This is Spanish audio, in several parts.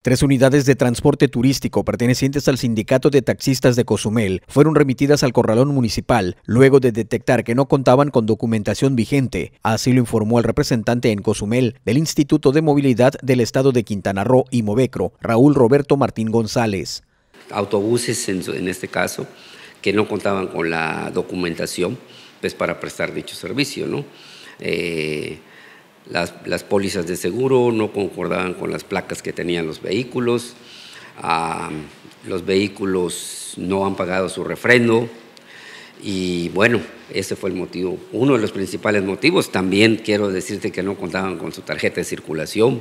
Tres unidades de transporte turístico pertenecientes al Sindicato de Taxistas de Cozumel fueron remitidas al corralón municipal luego de detectar que no contaban con documentación vigente. Así lo informó el representante en Cozumel del Instituto de Movilidad del Estado de Quintana Roo y Movecro, Raúl Roberto Martín González. Autobuses, en, este caso, que no contaban con la documentación pues, para prestar dicho servicio. ¿no? Eh, las, pólizas de seguro no concordaban con las placas que tenían los vehículos, ah, los vehículos no han pagado su refrendo y bueno, ese fue el motivo, uno de los principales motivos. También quiero decirte que no contaban con su tarjeta de circulación,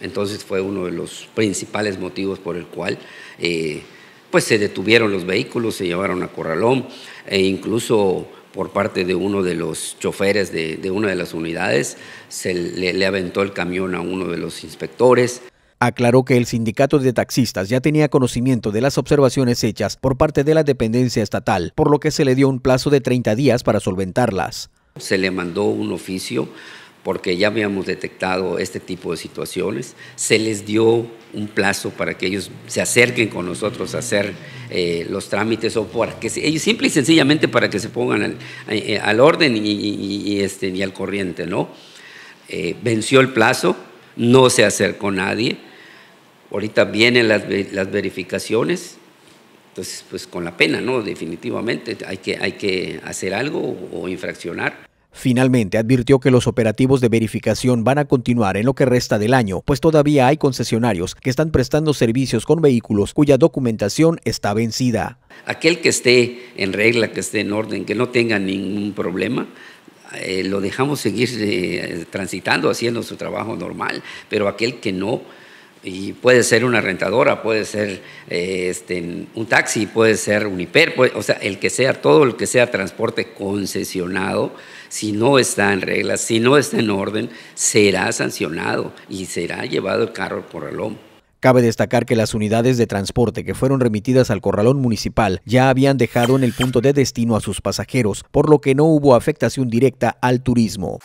entonces fue uno de los principales motivos por el cual eh, pues se detuvieron los vehículos, se llevaron a corralón e incluso por parte de uno de los choferes de, una de las unidades, se le, le aventó el camión a uno de los inspectores. Aclaró que el sindicato de taxistas ya tenía conocimiento de las observaciones hechas por parte de la dependencia estatal, por lo que se le dio un plazo de 30 días para solventarlas. Se le mandó un oficio porque ya habíamos detectado este tipo de situaciones. Se les dio un plazo para que ellos se acerquen con nosotros a hacer eh, los trámites o para que ellos simple y sencillamente para que se pongan al, eh, eh, orden y, este, al corriente, ¿no? venció el plazo, no se acercó nadie. Ahorita vienen las, las verificaciones, entonces pues con la pena, ¿no? Definitivamente hay que, hay que hacer algo o infraccionar Finalmente, advirtió que los operativos de verificación van a continuar en lo que resta del año, pues todavía hay concesionarios que están prestando servicios con vehículos cuya documentación está vencida. Aquel que esté en regla, que esté en orden, que no tenga ningún problema, eh, lo dejamos seguir eh, transitando, haciendo su trabajo normal, pero aquel que no, y puede ser una rentadora, puede ser eh, este, un taxi, puede ser un hiper, o sea, el que sea, todo el que sea transporte concesionado, si no está en reglas, si no está en orden, será sancionado y será llevado el carro al corralón. Cabe destacar que las unidades de transporte que fueron remitidas al corralón municipal ya habían dejado en el punto de destino a sus pasajeros, por lo que no hubo afectación directa al turismo.